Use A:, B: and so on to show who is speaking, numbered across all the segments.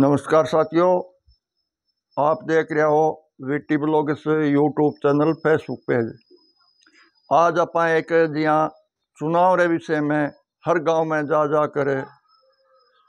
A: नमस्कार साथियों आप देख रहे हो वीटी ब्लॉग इस यूट्यूब चैनल फेसबुक पेज आज आप एक जिया चुनाव रे विषय में हर गांव में जा जा कर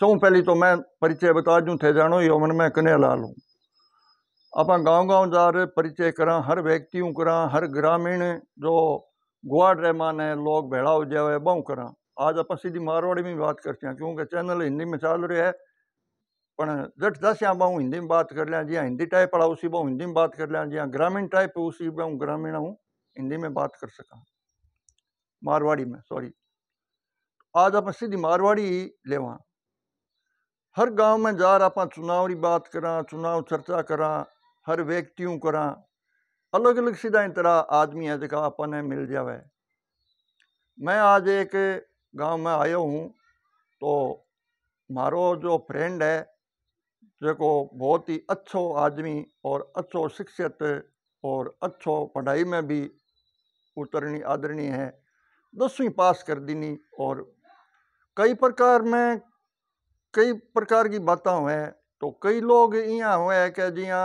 A: सौ पहली तो मैं परिचय बता दूँ थे जानो यो मन में कने ला लूँ आप गांव गांव जा रहे परिचय करा हर व्यक्ति करा हर ग्रामीण जो गुआड रे माने लोग भेड़ा हो जाए बहु करा आज आप सीधी मारवाड़ी में बात करते हैं क्योंकि चैनल हिंदी में चल रहे है दस જટ દાસ્યામાં हिंदी में बात कर लिया जी हिंदी टाइप वाला उसी में हिंदी में बात कर लिया जी ग्रामीण टाइप उसी बहु ग्रामीण हूँ हिंदी में बात कर सका मारवाड़ी में सॉरी आज आप सीधी मारवाड़ी ही लेवा हर गांव में जा रहा आप चुनाव की बात करा चुनाव चर्चा करा हर व्यक्तियों करा अलग अलग सीधा ही तरह आदमी है जगह अपन है मिल जावे मैं आज एक गांव में आया हूँ तो मारो जो फ्रेंड है जो बहुत ही अच्छो आदमी और अच्छो शिक्षित और अच्छो पढ़ाई में भी उतरनी आदरणीय है दसवीं पास कर दीनी और कई प्रकार में कई प्रकार की बातें हैं तो कई लोग यहाँ हुए हैं कि जिया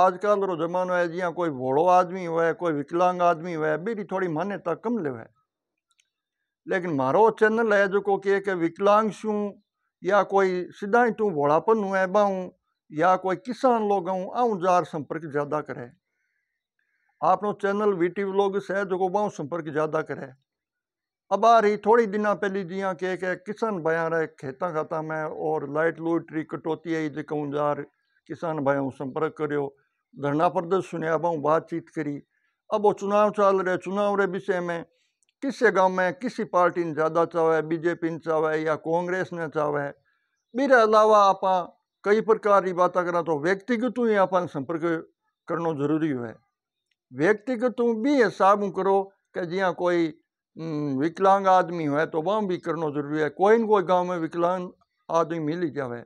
A: आजकल रो जमानो है जिया कोई भोड़ो आदमी हुए कोई विकलांग आदमी हुए बीरी थोड़ी मान्यता कम ले है लेकिन मारो चैनल है जो को के विकलांग शूँ या कोई सीधा ही तू भोड़ापन हुए बाहूँ या कोई किसान लोग हूँ आऊँ जार संपर्क ज़्यादा करे आप चैनल वी टी व्लॉग है जो बहुत संपर्क ज़्यादा करे अब आ रही थोड़ी दिन पहले जिया के के किसान भाया रहे खेतों खाता में और लाइट लूट री कटौती आई जो जार किसान भाई संपर्क करो धरना प्रदर्शन सुने बहुत बातचीत करी अब वो चुनाव चल रहे चुनाव रे विषय में किस गांव में किसी पार्टी ने ज़्यादा चाहे बीजेपी ने चाहे या कांग्रेस ने चाहे मेरे अलावा आप કઈ પ્રકારની વાત करा तो વ્યક્તિગત ही આપણને संपर्क करना जरूरी है व्यक्तिगत भी हिसाब करो कि जहाँ कोई हम्म, विकलांग आदमी है तो वह भी करना जरूरी है कोई न कोई गांव में विकलांग आदमी मिल ही जाए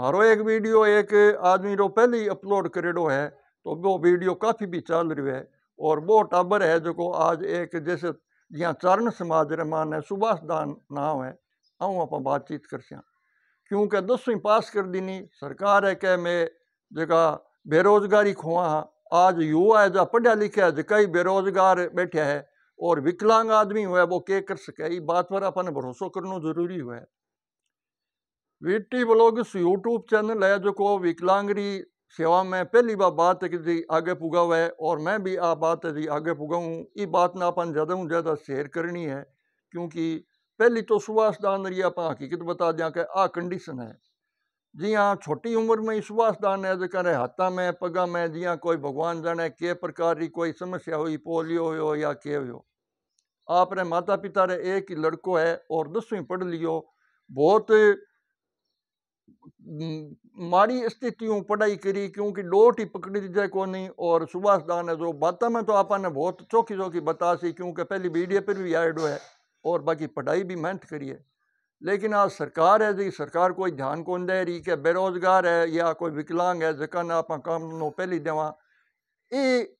A: मारो एक वीडियो एक आदमी रो पहले ही अपलोड करेडो है तो वो वीडियो काफ़ी भी चल रही है और वो टाबर है जो को आज एक जैसे यहाँ चरण समाज रमान है सुभाष दान नाम है आऊँ आप बातचीत कर सियाँ क्योंकि दसवीं पास कर ਨਹੀਂ सरकार है कह मैं जगह बेरोजगारी खोआ हाँ आज युवा है जहाँ पढ़ा लिखा है जो कई बेरोजगार बैठे है और विकलांग आदमी हुआ है वो क्या कर सके ये बात पर अपन भरोसा करना जरूरी हुआ है टी ब्लॉग इस यूट्यूब चैनल है जो को विकलांगरी सेवा में पहली बार बात है कि जी आगे पुगा हुआ है और मैं भी आ बात है जी आगे पुगाऊँ ये बात ना अपन ज़्यादा से ज़्यादा शेयर करनी है क्योंकि पहली तो सुभाष दान री आप हकीकत बता दें कि आ कंडीशन है जी हाँ छोटी उम्र में ही सुभाष दान है जैसे हाथा में पगा में जी हाँ कोई भगवान जाने के प्रकार की कोई समस्या हुई पोलियो हो या के हो आप रे माता पिता रे एक ही लड़को है और दसवीं पढ़ लियो बहुत माड़ी स्थितियों पढ़ाई करी क्योंकि डोट ही पकड़ी जाए को नहीं और सुभाष दान है जो बातों में तो आपने बहुत चौकी चौकी बता सी क्योंकि पहली वीडियो पर भी आइडो है और बाकी पढ़ाई भी मेहनत करिए लेकिन आज सरकार है जी सरकार कोई ध्यान कौन दे रही क्या बेरोज़गार है या कोई विकलांग है जकन आप काम नो पहली देवा ये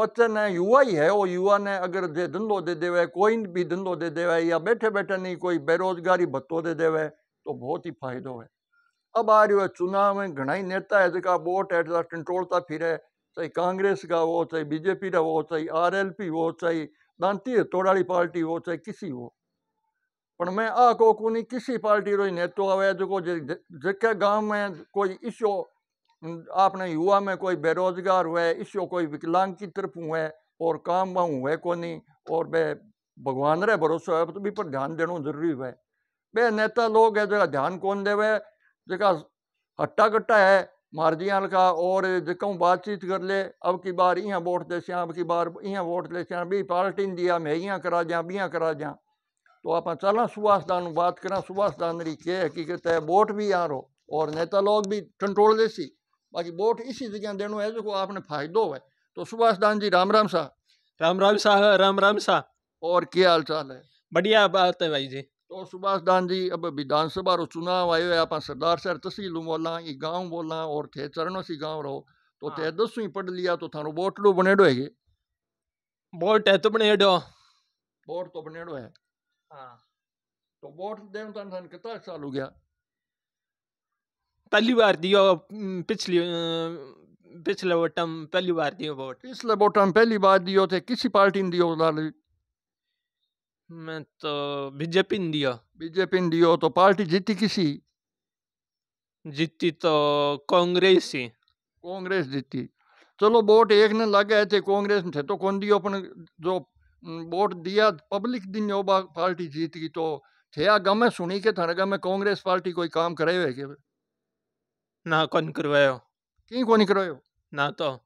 A: बच्चे ने युवा ही है वो युवा ने अगर जे धंधो दे देवे कोई भी धंधो दे देवे या बैठे बैठे नहीं कोई बेरोजगारी भत्तो दे देवे तो बहुत ही फायदो है अब आ रही है चुनाव में घना ही नेता है जिका वोट है जरा कंट्रोलता फिरे चाहे कांग्रेस का वो चाहे बीजेपी का वो चाहे आर एल पी वो चाहे है તોડાળી पार्टी हो चाहे किसी हो पर मैं आ को कोनी किसी पार्टी रो नेतो आवे जो जिसके गांव में कोई इशो आपने युवा में कोई बेरोजगार हुए इशो कोई विकलांग की तरफ हुए और काम वहाँ हुए कोनी और वे भगवान रे भरोसा है तो भी पर ध्यान देना जरूरी है वे नेता लोग है जरा ध्यान कौन देवे जरा हट्टा कट्टा है मार्जियाल का और जो बातचीत कर ले अब की बार इं वोट दे अब की बार इं वोट दे भी पार्टी दिया मैं इं करा जा भी करा जा तो आप सुभाष दान बात करा सुहासदान री के हकीकत है वोट भी आ रो और नेता लोग भी कंट्रोल देसी बाकी वोट इसी जगह देनो है जो आपने फायदो है तो सुभाषदान जी राम राम साह राम राम साह राम राम साह और क्या हाल चाल है बढ़िया बात है भाई जी तो सुभाष गांधी अब विधानसभा रो चुनाव आयो है अपना सरदार सर तहसील बोला ये गांव बोला और थे चरणों से गांव रहो तो थे हाँ। दसवीं पढ़ लिया तो थारो बोटलो डो है के बोट है तो बने डो बोट तो बने डो है हाँ तो बोट देव तन तन कितना साल हो गया
B: पहली बार दियो पिछली पिछले वोटम पहली बार दियो वोट पिछले वोटम पहली बार दियो थे किसी पार्टी ने दियो लाल मैं तो ने दिया ने दियो तो पार्टी जीती किसी जीती तो कांग्रेस ही कांग्रेस जीती
A: चलो वोट एक ने लगे थे कांग्रेस ने तो कौन दियो अपन जो वोट दिया पब्लिक दिन जो पार्टी जीत गई तो थे आ गमे सुनी के थाने गमे कांग्रेस पार्टी कोई काम करे हुए के
B: ना कौन करवायो
A: की कौन करवायो ना तो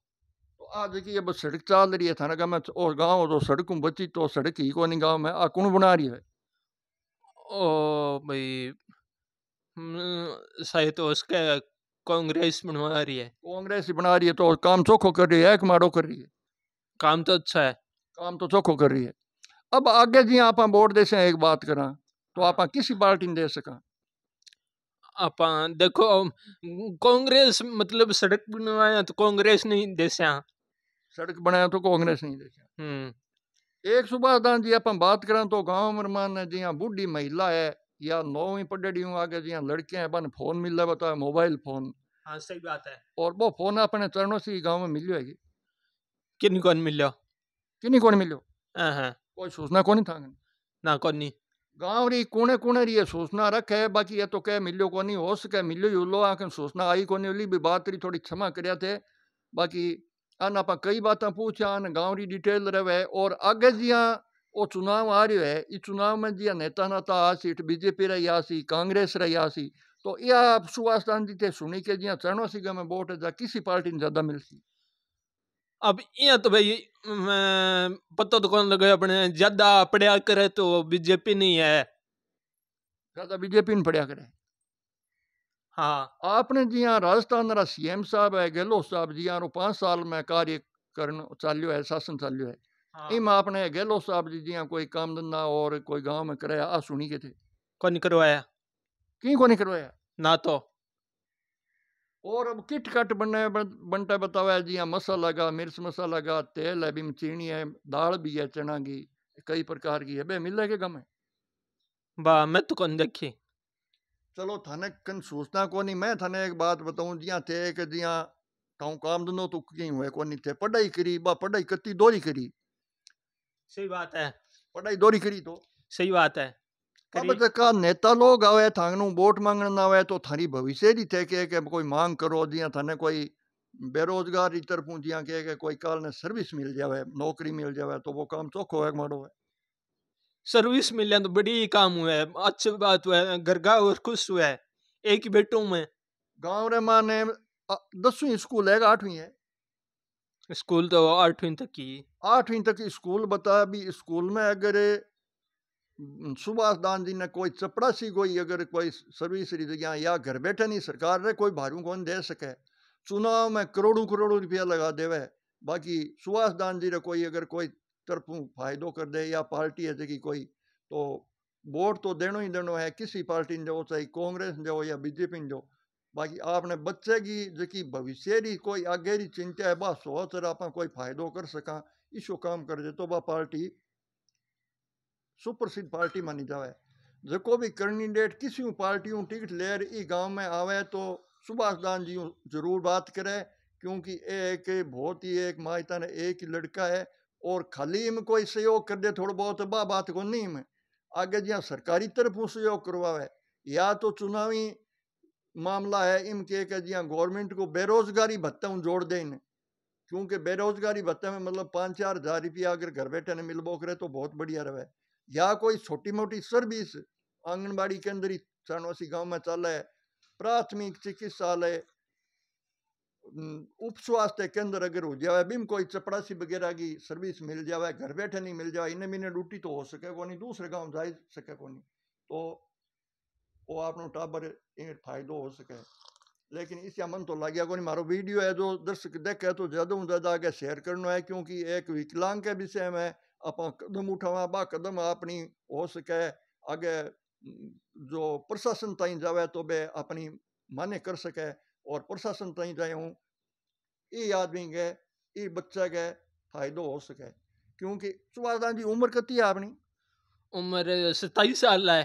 A: आ की अब सड़क चल रही है थाना गांव में और गांव तो सड़क बची तो सड़क ही को नहीं गांव
B: में आ कौन बना रही है ओ भाई हम्म, शायद तो उसके कांग्रेस बनवा रही है
A: कांग्रेस बना रही है तो काम चौखो कर रही है एक कर रही है
B: काम तो अच्छा है काम तो चौखो कर रही है अब आगे
A: जी आप वोट दे से एक बात करा तो आप किसी पार्टी ने दे सका
B: आप देखो कांग्रेस मतलब सड़क बनवाया तो कांग्रेस नहीं दे सका सड़क बनाया तो कांग्रेस नहीं देखा एक सुभाषदान जी आप
A: बात करें तो गांव मरमान है जी बूढ़ी महिला है या नौवीं पढ़ी हूँ आगे जी लड़के हैं अपन फोन मिल रहा बताया मोबाइल फोन
B: हाँ सही बात है
A: और वो फोन अपने चरणों से गाँव में मिलियो है कौन मिलो कौन मिलो
B: कोई सूचना कौन
A: था ना कौन नहीं गांव री कोने कोने री रखे बाकी ये तो कह मिलो को नहीं हो सके मिलो आखिर सूचना आई को भी बात री थोड़ी क्षमा कर थे बाकी अन आप कई बात पूछा अन गाँव की डिटेल रवे और आगे जिया वो चुनाव आ रो है इस चुनाव में जिया नेता नाता आ सीट बीजेपी रही आ सी कांग्रेस रही आ सी तो यह आप सुभाष गांधी से सुनी के जिया चरणो सी मैं वोट जा किसी पार्टी ने ज्यादा मिलसी
B: अब इं तो भाई पता तो कौन लगे अपने ज्यादा पढ़िया करे तो बीजेपी नहीं है ज्यादा बीजेपी ने पढ़िया करे
A: हाँ आपने जी हाँ राजस्थान रा सी एम साहब है गहलोत साहब जी हाँ पांच साल में कार्य करण चालू है शासन चालू है इम हाँ। आपने गहलोत साहब जी जी कोई काम धंधा और कोई गांव में कराया आ सुनी के थे कौन करवाया क्यों कौन करवाया ना तो और अब किट कट बनने बनता बतावा जी हाँ मसाला का मिर्च मसाला का तेल है बिम चीनी है दाल भी है चना की कई प्रकार की
B: है बे मिल के गम है वाह मैं तो कौन देखी
A: चलो ચલો તને को नहीं मैं थाने एक बात बताऊं जिया थे एक जिया જ્યાં काम કામ तो તું કઈ को नहीं थे पढ़ाई करी बा पढ़ाई कती दोरी करी
B: सही बात है पढ़ाई दोरी करी तो सही बात है
A: अब तक का नेता लोग आवे नु वोट मांगण ना आवे तो थारी भविष्य दी थे के, के कोई मांग करो दिया थाने कोई बेरोजगार इतर तरफों दिया के, के कोई काल ने सर्विस मिल जावे नौकरी मिल जावे तो वो काम तो खोए मारो है
B: सर्विस मिले तो बड़ी काम हुआ है अच्छी बात हुआ है घर का और खुश हुआ है एक ही बेटो में गांव रे माने दसवीं स्कूल है आठवीं है स्कूल तो आठवीं तक की
A: आठवीं तक स्कूल बता भी स्कूल में अगर सुभाष दान जी ने कोई चपड़ासी कोई अगर कोई सर्विस या, या घर बैठे नहीं सरकार ने कोई भारू कौन दे सके चुनाव में करोड़ों करोड़ों रुपया लगा देवे बाकी सुभाष दान जी ने कोई अगर कोई फायदो कर दे या है जी कोई तो वोट तो देनो ही देनो है किसी पार्टी जो चाहे कांग्रेस जो या बीजेपी जो बाकी आपने बच्चे की जी भविष्य की कोई आगे की चिंता है बस सोच रहा आप कोई फायदो कर सका इशो काम कर तो वह पार्टी सुप्रसिद्ध पार्टी मानी जावे जो भी कैंडिडेट किसी पार्टी टिकट ले ई गांव में आवे तो सुभाष दान जी जरूर बात करे क्योंकि एक बहुत ही एक माता ने एक ही लड़का है और खाली में कोई सहयोग कर दे थोड़ा बहुत बा बात को नहीं में आगे जहाँ सरकारी तरफों सहयोग करवावे या तो चुनावी मामला है इम के जहाँ गवर्नमेंट को बेरोजगारी भत्ता जोड़ दे इन्हें क्योंकि बेरोजगारी भत्ता में मतलब पाँच चार हजार रुपया अगर घर बैठे ने मिल बोकर तो बहुत बढ़िया रहे या कोई छोटी मोटी सर्विस आंगनबाड़ी केंद्र ही सानवासी गाँव में चल है प्राथमिक चिकित्सालय उप स्वास्थ्य केंद्र अगर हो जाए बिम कोई चपड़ासी वगैरह की सर्विस मिल जाए घर बैठे नहीं मिल जाए इन्हें महीने ड्यूटी तो हो सके को नहीं दूसरे गांव जा सके को नहीं तो वो आप टाबर फायदो हो सके लेकिन इसका मन तो लग गया को नहीं मारो वीडियो है जो दर्शक देखे तो ज्यादा ज्यादा आगे शेयर करना है क्योंकि एक विकलांग के विषय में आप कदम उठावा बा कदम अपनी हो सके आगे जो प्रशासन ताई जावे तो बे अपनी माने कर सके और प्रशासन जाए हूँ ये आदमी गए ये बच्चा गए फायदा हो सके क्योंकि सुभाणे तव्हांजी उम्र कती है आपनी
B: उम्र सताई साल है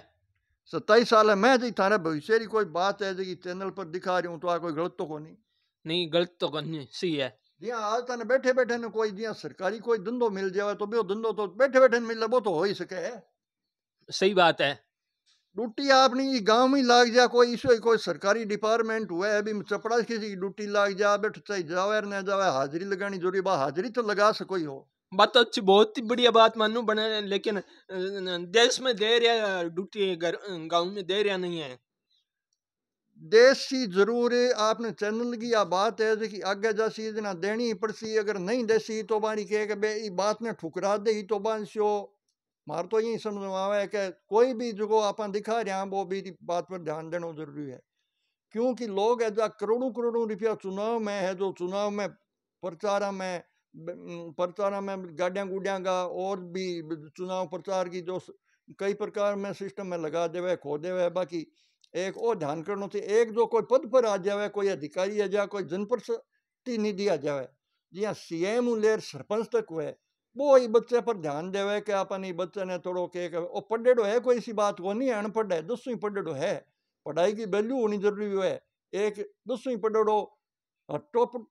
A: सताई साल है मैं जी तो थाने भविष्य की कोई बात है जी चैनल पर दिखा रही हूँ तो आ कोई गलत तो को
B: नहीं गलत तो नहीं सही है जी आज
A: तक बैठे बैठे ने कोई जी सरकारी कोई धंधो मिल जाए तो भी धंधो तो बैठे बैठे मिल जाए वो तो हो ही सके सही बात है ड्यूटी आपने ये में लाग जा कोई ईसो कोई सरकारी डिपार्टमेंट हुआ है अभी चपड़ा किसी की ड्यूटी लाग जा बैठ चाहे जावे न जावे हाजिरी लगानी
B: जरूरी बात हाजिरी तो लगा सको हो बात तो अच्छी बहुत ही बढ़िया बात मानू बने लेकिन देश में दे रहा ड्यूटी गाँव में दे रहा नहीं है
A: देश सी जरूर आपने चैनल की या बात है कि आगे जासी ना देनी पड़सी अगर नहीं देसी तो बानी कहे के बे बात ने ठुकरा दे ही तो बान सो मार तो यही समझ में आवे कि कोई भी जो आप दिखा रहे हैं वो भी बात पर ध्यान देना जरूरी है क्योंकि लोग है जो करोड़ों करोड़ों रुपया चुनाव में है जो चुनाव में प्रचार में प्रचार में गाड़ियाँ गुडियाँ का और भी चुनाव प्रचार की जो कई प्रकार में सिस्टम में लगा देवे खो देवे बाकी एक और ध्यान करना चाहिए एक जो कोई पद पर आ जाए कोई अधिकारी आ जाए कोई जनप्रतिनिधि आ जाए जी सी एम लेर सरपंच तक हुए वो ये बच्चे पर ध्यान देवे कि अपन ये बच्चे ने थोड़ो के वो पढ़ेड़ो है कोई सी बात वो नहीं है अनपढ़ है दसवीं पढ़ेड़ो है पढ़ाई की वैल्यू होनी जरूरी है एक दसवीं पढ़ेड़ो टॉप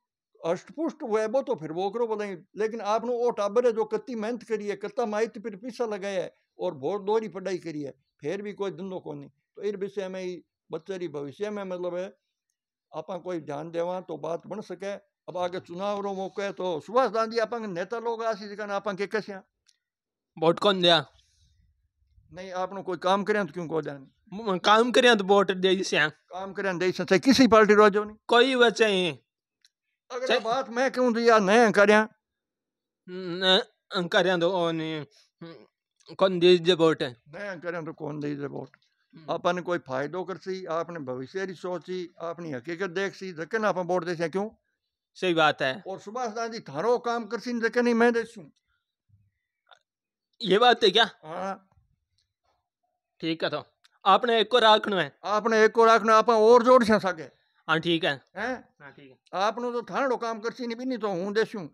A: अष्टपुष्ट हुआ है वो तो फिर वो करो बताइए लेकिन आपने वो टाबर है जो कत्ती मेहनत करी है कत्ता माहित फिर पीछा लगाया है और बहुत दोहरी पढ़ाई करी है फिर भी कोई धंधो को नहीं तो इस विषय में ही बच्चे भविष्य में मतलब है आप कोई ध्यान देवा तो बात बन सके अब आगे चुनाव रो ಚುನಾವಣೆ है तो सुभाष गांधी ಅಪಂಗ नेता लोग ಆಸಿ ಜಗನ ಅಪಂಗ के कैसे वोट कौन दिया नहीं आपने कोई काम करे तो क्यों को जाने काम करे तो वोट दे से काम करे दे से अच्छा, किसी पार्टी रोजो नहीं कोई बचे ही अगर बात मैं क्यों तो यार नहीं करया
B: नहीं तो नहीं कौन दे
A: दे वोट नहीं करया तो कौन दे दे वोट हम्म। अपन कोई फायदो कर सी आपने भविष्य सोची आपने हकीकत देखसी जकन तो आपन वोट दे से क्यों सही बात है और सुभाष गांधी थारो काम कर सी देखे नहीं मैं देसूं ये बात है क्या हाँ।
B: ठीक है तो आपने एक को राखनो है
A: आपने एक को राखनो आप और जोड़ से सके
B: हाँ ठीक है हैं हां
A: तो थारो काम कर सी नहीं तो हूँ हूं देसूं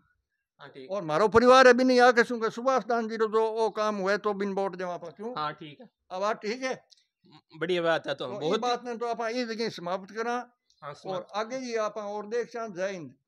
A: और मारो परिवार है भी नहीं आके सुन सुभाष दान जी जो ओ काम हुए तो बिन वोट दे वापस क्यों हां ठीक है अब आप ठीक है
B: बढ़िया बात है तो तो बहुत बात
A: ने तो आप इस जगह समाप्त करा हाँ, और आगे जी आप और देख चाह जय हिंद